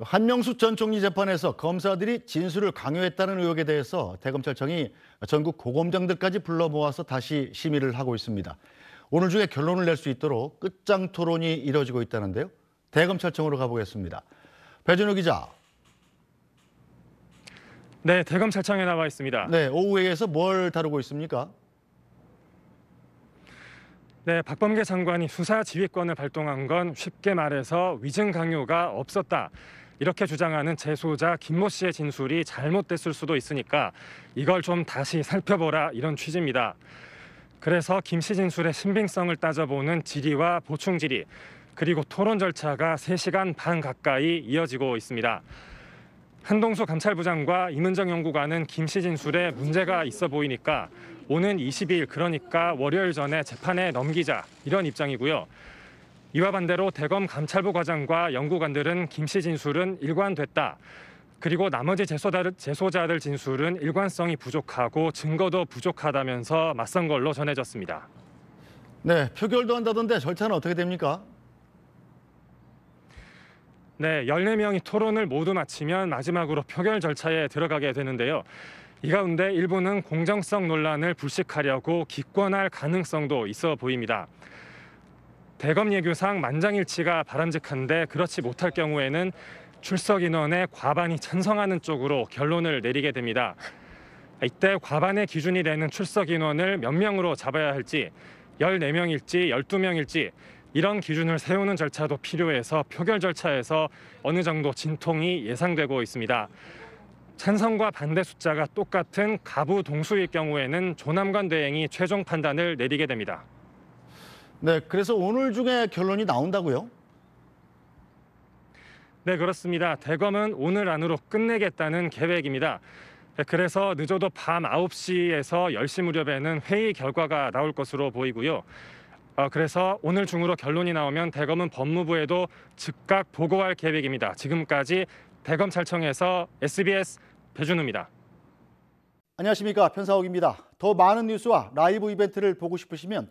한명숙전 총리 재판에서 검사들이 진술을 강요했다는 의혹에 대해서 대검찰청이 전국 고검장들까지 불러 모아서 다시 심의를 하고 있습니다. 오늘 중에 결론을 낼 수 있도록 끝장 토론이 이뤄지고 있다는데요. 대검찰청으로 가보겠습니다. 배준호 기자. 네, 대검찰청에 나와 있습니다. 네, 오후에서뭘 다루고 있습니까? 네, 박범계 장관이 수사 지휘권을 발동한 건 쉽게 말해서 위증 강요가 없었다. 이렇게 주장하는 재소자 김모 씨의 진술이 잘못됐을 수도 있으니까 이걸 좀 다시 살펴보라 이런 취지입니다. 그래서 김 씨 진술의 신빙성을 따져보는 질의와 보충 질의 그리고 토론 절차가 3시간 반 가까이 이어지고 있습니다. 한동수 감찰부장과 이문정 연구관은 김 씨 진술에 문제가 있어 보이니까 오는 22일 그러니까 월요일 전에 재판에 넘기자 이런 입장이고요. 이와 반대로 대검 감찰부 과장과 연구관들은 김 씨 진술은 일관됐다. 그리고 나머지 재소자들, 진술은 일관성이 부족하고 증거도 부족하다면서 맞선 걸로 전해졌습니다. 네, 표결도 한다던데 절차는 어떻게 됩니까? 네, 14명이 토론을 모두 마치면 마지막으로 표결 절차에 들어가게 되는데요. 이 가운데 일부는 공정성 논란을 불식하려고 기권할 가능성도 있어 보입니다. 대검 예규상 만장일치가 바람직한데 그렇지 못할 경우에는 출석 인원의 과반이 찬성하는 쪽으로 결론을 내리게 됩니다. 이때 과반의 기준이 되는 출석 인원을 몇 명으로 잡아야 할지 14명일지 12명일지 이런 기준을 세우는 절차도 필요해서 표결 절차에서 어느 정도 진통이 예상되고 있습니다. 찬성과 반대 숫자가 똑같은 가부 동수일 경우에는 조남관 대행이 최종 판단을 내리게 됩니다. 네, 그래서 오늘 중에 결론이 나온다고요? 네, 그렇습니다. 대검은 오늘 안으로 끝내겠다는 계획입니다. 네, 그래서 늦어도 밤 9시에서 10시 무렵에는 회의 결과가 나올 것으로 보이고요. 어, 그래서 오늘 중으로 결론이 나오면 대검은 법무부에도 즉각 보고할 계획입니다. 지금까지 대검찰청에서 SBS 배준우입니다. 안녕하십니까. 편사옥입니다. 더 많은 뉴스와 라이브 이벤트를 보고 싶으시면